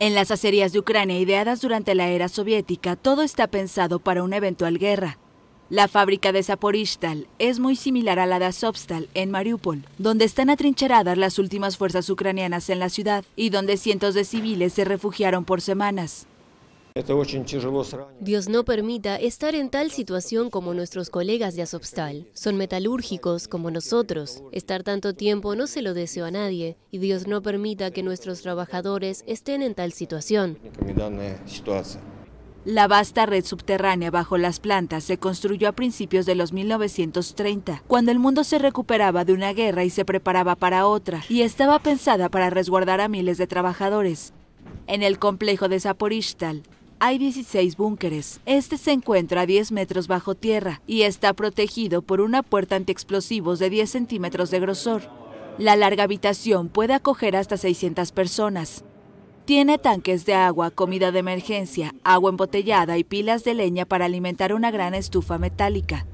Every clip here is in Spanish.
En las acerías de Ucrania ideadas durante la era soviética, todo está pensado para una eventual guerra. La fábrica de Zaporizhtal es muy similar a la de Azovstal en Mariupol, donde están atrincheradas las últimas fuerzas ucranianas en la ciudad y donde cientos de civiles se refugiaron por semanas. Dios no permita estar en tal situación como nuestros colegas de Azovstal. Son metalúrgicos como nosotros. Estar tanto tiempo no se lo deseo a nadie y Dios no permita que nuestros trabajadores estén en tal situación. La vasta red subterránea bajo las plantas se construyó a principios de los 1930, cuando el mundo se recuperaba de una guerra y se preparaba para otra, y estaba pensada para resguardar a miles de trabajadores. En el complejo de hay 16 búnkeres. Este se encuentra a 10 metros bajo tierra y está protegido por una puerta antiexplosivos de 10 centímetros de grosor. La larga habitación puede acoger hasta 600 personas. Tiene tanques de agua, comida de emergencia, agua embotellada y pilas de leña para alimentar una gran estufa metálica.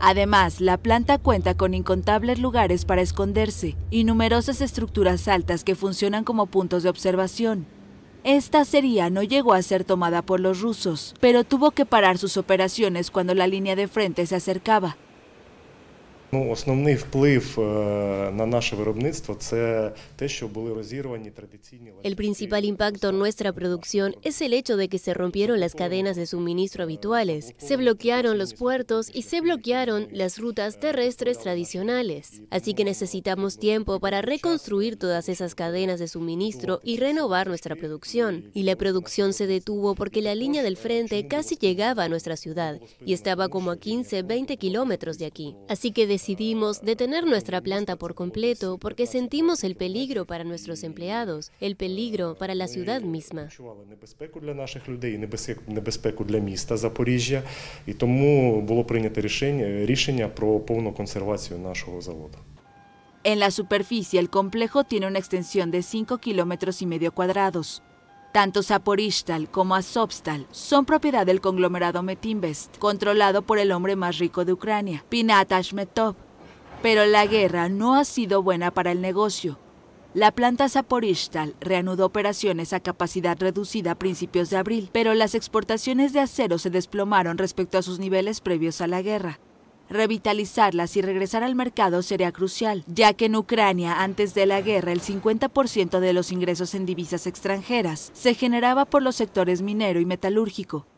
Además, la planta cuenta con incontables lugares para esconderse y numerosas estructuras altas que funcionan como puntos de observación. Esta sería no llegó a ser tomada por los rusos, pero tuvo que parar sus operaciones cuando la línea de frente se acercaba. El principal impacto en nuestra producción es el hecho de que se rompieron las cadenas de suministro habituales, se bloquearon los puertos y se bloquearon las rutas terrestres tradicionales. Así que necesitamos tiempo para reconstruir todas esas cadenas de suministro y renovar nuestra producción. Y la producción se detuvo porque la línea del frente casi llegaba a nuestra ciudad y estaba como a 15, 20 kilómetros de aquí. Así que decidimos detener nuestra planta por completo porque sentimos el peligro para nuestros empleados, el peligro para la ciudad misma. En la superficie, el complejo tiene una extensión de 5 kilómetros y medio cuadrados. Tanto Zaporistal como Azovstal son propiedad del conglomerado Metinvest, controlado por el hombre más rico de Ucrania, Pinat Ashmetov. Pero la guerra no ha sido buena para el negocio. La planta Saporishtal reanudó operaciones a capacidad reducida a principios de abril, pero las exportaciones de acero se desplomaron respecto a sus niveles previos a la guerra revitalizarlas y regresar al mercado sería crucial, ya que en Ucrania antes de la guerra el 50% de los ingresos en divisas extranjeras se generaba por los sectores minero y metalúrgico,